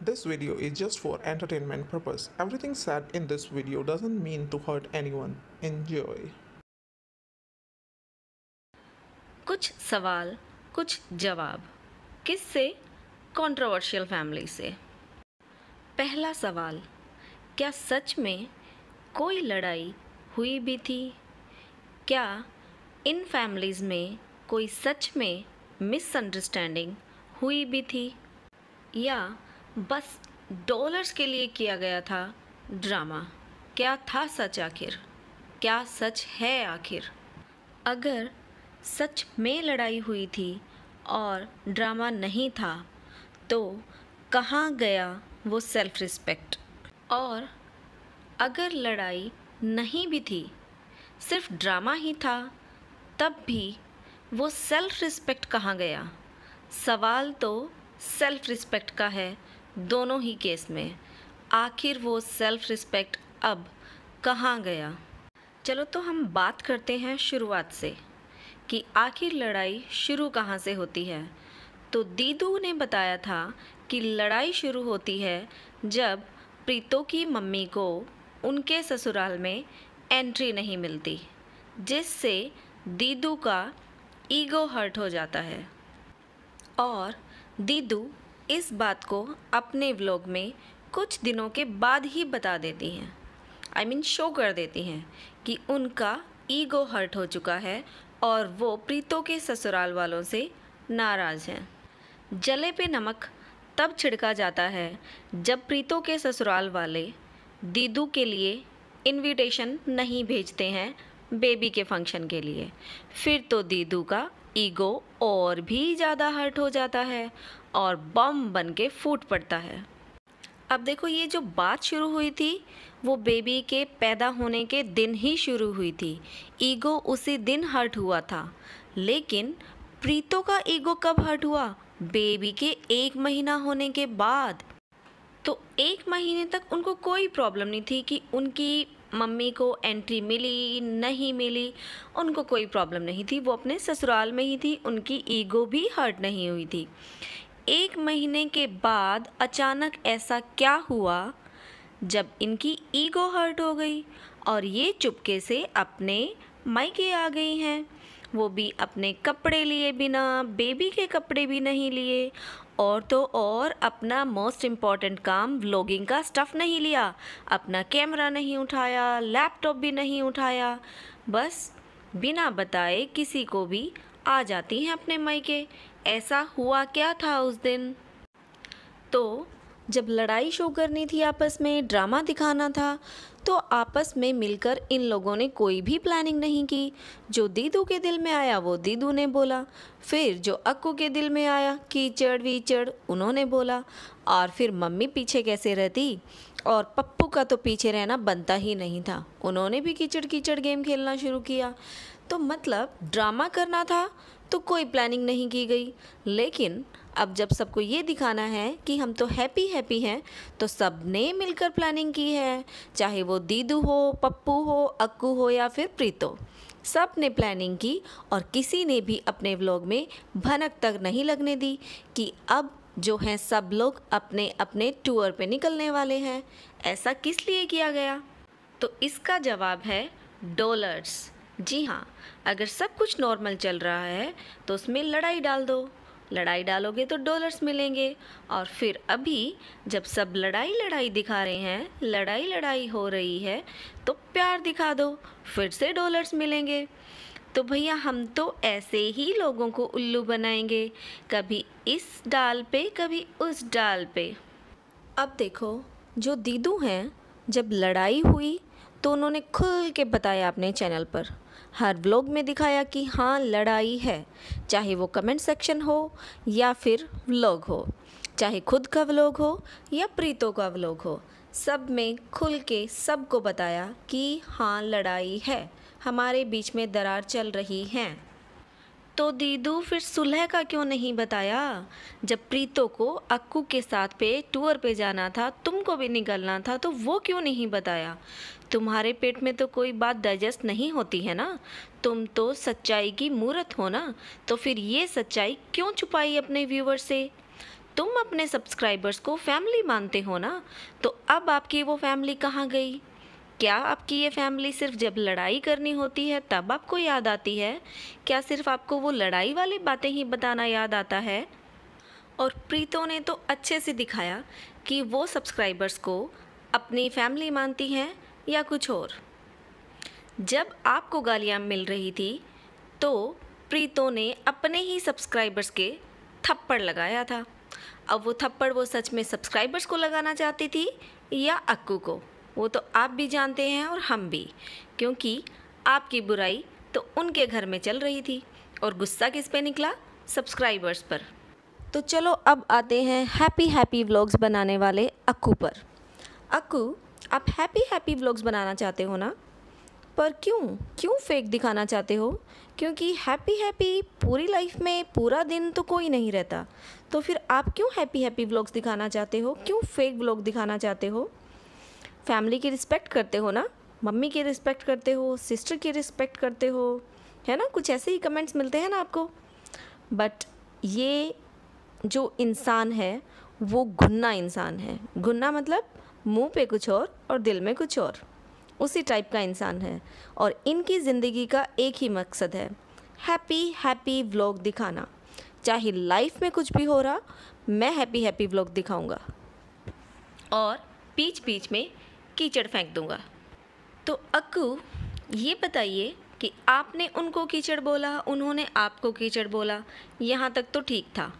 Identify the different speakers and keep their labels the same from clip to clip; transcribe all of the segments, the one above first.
Speaker 1: This video is just for entertainment purpose. Everything said in this video doesn't mean to hurt anyone. Enjoy. कुछ सवाल कुछ जवाब किस से कंट्रोवर्शियल फैमिली से पहला सवाल क्या सच में कोई लड़ाई हुई भी थी क्या इन फैमिलीज़ में कोई सच में मिसअंडरस्टैंडिंग हुई भी थी या बस डॉलर्स के लिए किया गया था ड्रामा क्या था सच आखिर क्या सच है आखिर अगर सच में लड़ाई हुई थी और ड्रामा नहीं था तो कहाँ गया वो सेल्फ रिस्पेक्ट और अगर लड़ाई नहीं भी थी सिर्फ ड्रामा ही था तब भी वो सेल्फ रिस्पेक्ट कहाँ गया सवाल तो सेल्फ रिस्पेक्ट का है दोनों ही केस में आखिर वो सेल्फ रिस्पेक्ट अब कहाँ गया चलो तो हम बात करते हैं शुरुआत से कि आखिर लड़ाई शुरू कहाँ से होती है तो दीदू ने बताया था कि लड़ाई शुरू होती है जब प्रीतो की मम्मी को उनके ससुराल में एंट्री नहीं मिलती जिससे दीदू का ईगो हर्ट हो जाता है और दीदू इस बात को अपने व्लॉग में कुछ दिनों के बाद ही बता देती हैं I I mean mean, show कर देती हैं कि उनका ईगो हर्ट हो चुका है और वो प्रीतों के ससुराल वालों से नाराज़ हैं जले पे नमक तब छिड़का जाता है जब प्रीतों के ससुराल वाले दीदू के लिए इनविटेशन नहीं भेजते हैं बेबी के फंक्शन के लिए फिर तो दीदू का ईगो और भी ज़्यादा हर्ट हो जाता है और बम बन के फूट पड़ता है अब देखो ये जो बात शुरू हुई थी वो बेबी के पैदा होने के दिन ही शुरू हुई थी ईगो उसी दिन हर्ट हुआ था लेकिन प्रीतो का ईगो कब हर्ट हुआ बेबी के एक महीना होने के बाद तो एक महीने तक उनको कोई प्रॉब्लम नहीं थी कि उनकी मम्मी को एंट्री मिली नहीं मिली उनको कोई प्रॉब्लम नहीं थी वो अपने ससुराल में ही थी उनकी ईगो भी हर्ट नहीं हुई थी एक महीने के बाद अचानक ऐसा क्या हुआ जब इनकी ईगो हर्ट हो गई और ये चुपके से अपने मायके आ गई हैं वो भी अपने कपड़े लिए बिना बेबी के कपड़े भी नहीं लिए और तो और अपना मोस्ट इम्पॉर्टेंट काम व्लॉगिंग का स्टफ़ नहीं लिया अपना कैमरा नहीं उठाया लैपटॉप भी नहीं उठाया बस बिना बताए किसी को भी आ जाती हैं अपने मई के ऐसा हुआ क्या था उस दिन तो जब लड़ाई शो करनी थी आपस में ड्रामा दिखाना था तो आपस में मिलकर इन लोगों ने कोई भी प्लानिंग नहीं की जो दीदू के दिल में आया वो दीदू ने बोला फिर जो अक्कू के दिल में आया कीचड़ वीचड़ उन्होंने बोला और फिर मम्मी पीछे कैसे रहती और पप्पू का तो पीछे रहना बनता ही नहीं था उन्होंने भी कीचड़ कीचड़ गेम खेलना शुरू किया तो मतलब ड्रामा करना था तो कोई प्लानिंग नहीं की गई लेकिन अब जब सबको ये दिखाना है कि हम तो हैप्पी हैप्पी हैं तो सब ने मिलकर प्लानिंग की है चाहे वो दीदू हो पप्पू हो अक्कू हो या फिर प्रीतो सब ने प्लानिंग की और किसी ने भी अपने व्लॉग में भनक तक नहीं लगने दी कि अब जो हैं सब लोग अपने अपने टूर पे निकलने वाले हैं ऐसा किस लिए किया गया तो इसका जवाब है डॉलर्स जी हाँ अगर सब कुछ नॉर्मल चल रहा है तो उसमें लड़ाई डाल दो लड़ाई डालोगे तो डॉलर्स मिलेंगे और फिर अभी जब सब लड़ाई लड़ाई दिखा रहे हैं लड़ाई लड़ाई हो रही है तो प्यार दिखा दो फिर से डॉलर्स मिलेंगे तो भैया हम तो ऐसे ही लोगों को उल्लू बनाएंगे कभी इस डाल पे कभी उस डाल पे अब देखो जो दीदू हैं जब लड़ाई हुई तो उन्होंने खुल के बताया अपने चैनल पर हर ब्लॉग में दिखाया कि हाँ लड़ाई है चाहे वो कमेंट सेक्शन हो या फिर व्लॉग हो चाहे खुद का व्लॉग हो या प्रीतों का व्लॉग हो सब में खुल के सबको बताया कि हाँ लड़ाई है हमारे बीच में दरार चल रही हैं तो दीदू फिर सुलह का क्यों नहीं बताया जब प्रीतो को अक्कू के साथ पे टूर पे जाना था तुमको भी निकलना था तो वो क्यों नहीं बताया तुम्हारे पेट में तो कोई बात डाइजेस्ट नहीं होती है ना तुम तो सच्चाई की मूर्त हो ना तो फिर ये सच्चाई क्यों छुपाई अपने व्यूवर से तुम अपने सब्सक्राइबर्स को फैमिली मानते हो ना तो अब आपकी वो फैमिली कहाँ गई क्या आपकी ये फैमिली सिर्फ जब लड़ाई करनी होती है तब आपको याद आती है क्या सिर्फ आपको वो लड़ाई वाली बातें ही बताना याद आता है और प्रीतो ने तो अच्छे से दिखाया कि वो सब्सक्राइबर्स को अपनी फैमिली मानती हैं या कुछ और जब आपको गालियाँ मिल रही थी तो प्रीतो ने अपने ही सब्सक्राइबर्स के थप्पड़ लगाया था अब वो थप्पड़ वो सच में सब्सक्राइबर्स को लगाना चाहती थी या अक्कू को वो तो आप भी जानते हैं और हम भी क्योंकि आपकी बुराई तो उनके घर में चल रही थी और गुस्सा किस पे निकला सब्सक्राइबर्स पर तो चलो अब आते हैं हैप्पी हैप्पी व्लॉग्स बनाने वाले अक्कू पर अक्कू आप हैप्पी हैप्पी व्लॉग्स बनाना चाहते हो ना पर क्यों क्यों फेक दिखाना चाहते हो क्योंकि हैप्पी हैप्पी पूरी लाइफ में पूरा दिन तो कोई नहीं रहता तो फिर आप क्यों हैप्पी हैप्पी व्लॉग्स दिखाना चाहते हो क्यों फेक व्लॉग दिखाना चाहते हो फैमिली की रिस्पेक्ट करते हो ना मम्मी की रिस्पेक्ट करते हो सिस्टर की रिस्पेक्ट करते हो है ना कुछ ऐसे ही कमेंट्स मिलते हैं ना आपको बट ये जो इंसान है वो घुन्ना इंसान है घुन्ना मतलब मुंह पे कुछ और और दिल में कुछ और उसी टाइप का इंसान है और इनकी ज़िंदगी का एक ही मकसद है हैप्पी हैप्पी व्लॉग दिखाना चाहे लाइफ में कुछ भी हो रहा मैं हैप्पी हैप्पी व्लॉग दिखाऊंगा और बीच बीच में कीचड़ फेंक दूँगा तो अक्कू ये बताइए कि आपने उनको कीचड़ बोला उन्होंने आपको कीचड़ बोला यहाँ तक तो ठीक था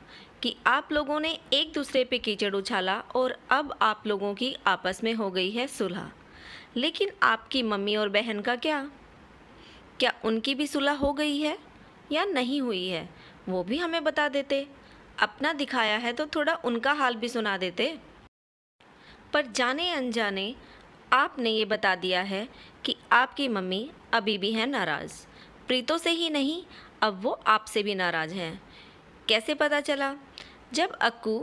Speaker 1: कि आप लोगों ने एक दूसरे पे कीचड़ उछाला और अब आप लोगों की आपस में हो गई है सुलह लेकिन आपकी मम्मी और बहन का क्या क्या उनकी भी सुलह हो गई है या नहीं हुई है वो भी हमें बता देते अपना दिखाया है तो थोड़ा उनका हाल भी सुना देते पर जाने अनजाने आपने ये बता दिया है कि आपकी मम्मी अभी भी हैं नाराज़ प्रीतो से ही नहीं अब वो आपसे भी नाराज़ हैं कैसे पता चला जब अक्कू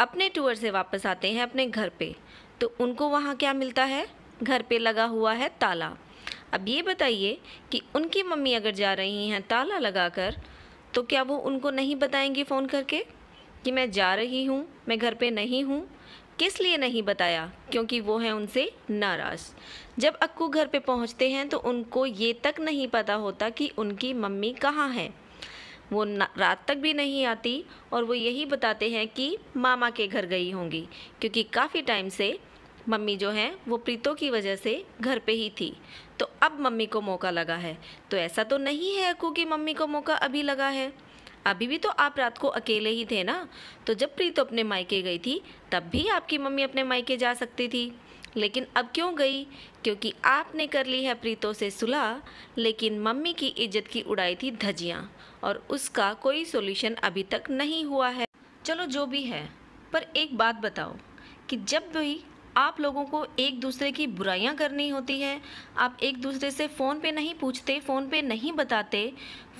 Speaker 1: अपने टूर से वापस आते हैं अपने घर पे तो उनको वहाँ क्या मिलता है घर पे लगा हुआ है ताला अब ये बताइए कि उनकी मम्मी अगर जा रही हैं ताला लगाकर तो क्या वो उनको नहीं बताएंगी फ़ोन करके कि मैं जा रही हूँ मैं घर पे नहीं हूँ किस लिए नहीं बताया क्योंकि वो हैं उनसे नाराज़ जब अक्कू घर पे पहुंचते हैं तो उनको ये तक नहीं पता होता कि उनकी मम्मी कहाँ है वो रात तक भी नहीं आती और वो यही बताते हैं कि मामा के घर गई होंगी क्योंकि काफ़ी टाइम से मम्मी जो हैं वो प्रीतों की वजह से घर पे ही थी तो अब मम्मी को मौका लगा है तो ऐसा तो नहीं है अक्कू की मम्मी को मौका अभी लगा है अभी भी तो आप रात को अकेले ही थे ना तो जब प्रीत तो अपने मायके गई थी तब भी आपकी मम्मी अपने मायके जा सकती थी लेकिन अब क्यों गई क्योंकि आपने कर ली है प्रीतों से सुलह लेकिन मम्मी की इज्जत की उड़ाई थी धजियाँ और उसका कोई सॉल्यूशन अभी तक नहीं हुआ है चलो जो भी है पर एक बात बताओ कि जब भी आप लोगों को एक दूसरे की बुराइयां करनी होती हैं आप एक दूसरे से फ़ोन पे नहीं पूछते फ़ोन पे नहीं बताते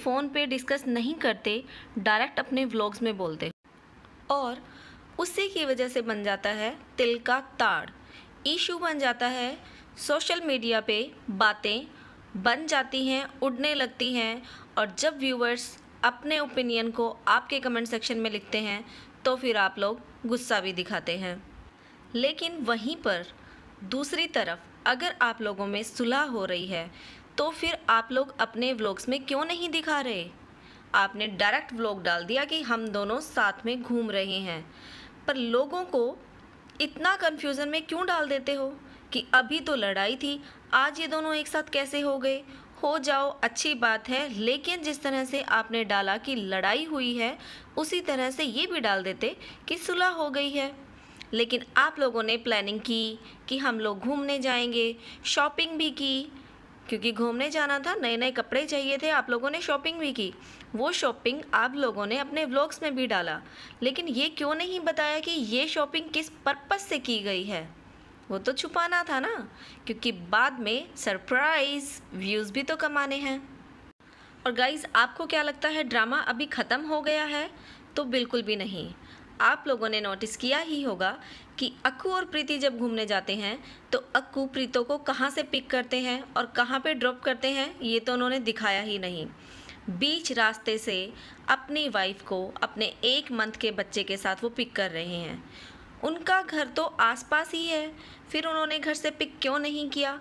Speaker 1: फ़ोन पे डिस्कस नहीं करते डायरेक्ट अपने व्लॉग्स में बोलते और उसी की वजह से बन जाता है तिल का ताड़ इशू बन जाता है सोशल मीडिया पे बातें बन जाती हैं उड़ने लगती हैं और जब व्यूवर्स अपने ओपिनियन को आपके कमेंट सेक्शन में लिखते हैं तो फिर आप लोग गुस्सा भी दिखाते हैं लेकिन वहीं पर दूसरी तरफ अगर आप लोगों में सुलह हो रही है तो फिर आप लोग अपने व्लॉग्स में क्यों नहीं दिखा रहे आपने डायरेक्ट व्लॉग डाल दिया कि हम दोनों साथ में घूम रहे हैं पर लोगों को इतना कन्फ्यूज़न में क्यों डाल देते हो कि अभी तो लड़ाई थी आज ये दोनों एक साथ कैसे हो गए हो जाओ अच्छी बात है लेकिन जिस तरह से आपने डाला कि लड़ाई हुई है उसी तरह से ये भी डाल देते कि सुलह हो गई है लेकिन आप लोगों ने प्लानिंग की कि हम लोग घूमने जाएंगे शॉपिंग भी की क्योंकि घूमने जाना था नए नए कपड़े चाहिए थे आप लोगों ने शॉपिंग भी की वो शॉपिंग आप लोगों ने अपने व्लॉग्स में भी डाला लेकिन ये क्यों नहीं बताया कि ये शॉपिंग किस पर्पज़ से की गई है वो तो छुपाना था ना क्योंकि बाद में सरप्राइज़ व्यूज़ भी तो कमाने हैं और गाइज़ आपको क्या लगता है ड्रामा अभी ख़त्म हो गया है तो बिल्कुल भी नहीं आप लोगों ने नोटिस किया ही होगा कि अक्कू और प्रीति जब घूमने जाते हैं तो अक्कू प्रीतों को कहाँ से पिक करते हैं और कहाँ पे ड्रॉप करते हैं ये तो उन्होंने दिखाया ही नहीं बीच रास्ते से अपनी वाइफ को अपने एक मंथ के बच्चे के साथ वो पिक कर रहे हैं उनका घर तो आसपास ही है फिर उन्होंने घर से पिक क्यों नहीं किया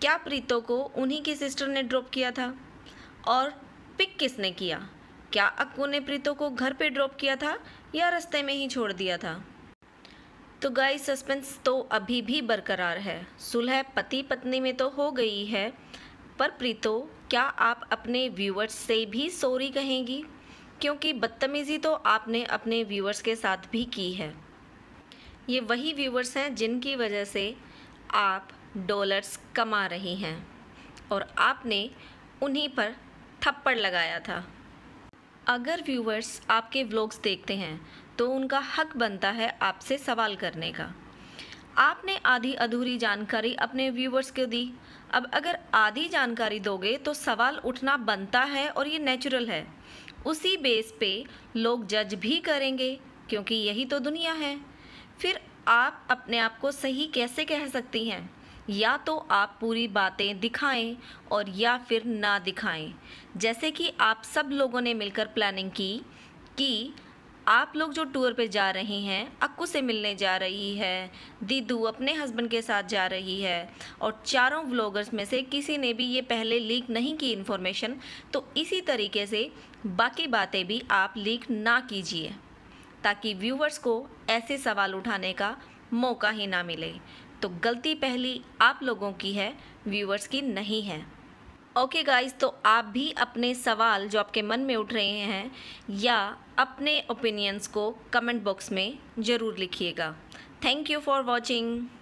Speaker 1: क्या प्रीतों को उन्हीं की सिस्टर ने ड्रॉप किया था और पिक किसने किया क्या अक्कू ने प्रीतों को घर पे ड्रॉप किया था या रस्ते में ही छोड़ दिया था तो गाय सस्पेंस तो अभी भी बरकरार है सुलह पति पत्नी में तो हो गई है पर प्रीतो क्या आप अपने व्यूवर्स से भी सॉरी कहेंगी क्योंकि बदतमीज़ी तो आपने अपने व्यूवर्स के साथ भी की है ये वही व्यूवर्स हैं जिनकी वजह से आप डॉलर्स कमा रही हैं और आपने उन्हीं पर थप्पड़ लगाया था अगर व्यूवर्स आपके व्लॉग्स देखते हैं तो उनका हक बनता है आपसे सवाल करने का आपने आधी अधूरी जानकारी अपने व्यूवर्स को दी अब अगर आधी जानकारी दोगे तो सवाल उठना बनता है और ये नेचुरल है उसी बेस पे लोग जज भी करेंगे क्योंकि यही तो दुनिया है फिर आप अपने आप को सही कैसे कह सकती हैं या तो आप पूरी बातें दिखाएं और या फिर ना दिखाएं जैसे कि आप सब लोगों ने मिलकर प्लानिंग की कि आप लोग जो टूर पे जा रहे हैं अक्कू से मिलने जा रही है दीदू अपने हस्बैंड के साथ जा रही है और चारों व्लॉगर्स में से किसी ने भी ये पहले लीक नहीं की इन्फॉर्मेशन तो इसी तरीके से बाकी बातें भी आप लीक ना कीजिए ताकि व्यूवर्स को ऐसे सवाल उठाने का मौका ही ना मिले तो गलती पहली आप लोगों की है व्यूअर्स की नहीं है ओके okay गाइस तो आप भी अपने सवाल जो आपके मन में उठ रहे हैं या अपने ओपिनियंस को कमेंट बॉक्स में ज़रूर लिखिएगा थैंक यू फॉर वॉचिंग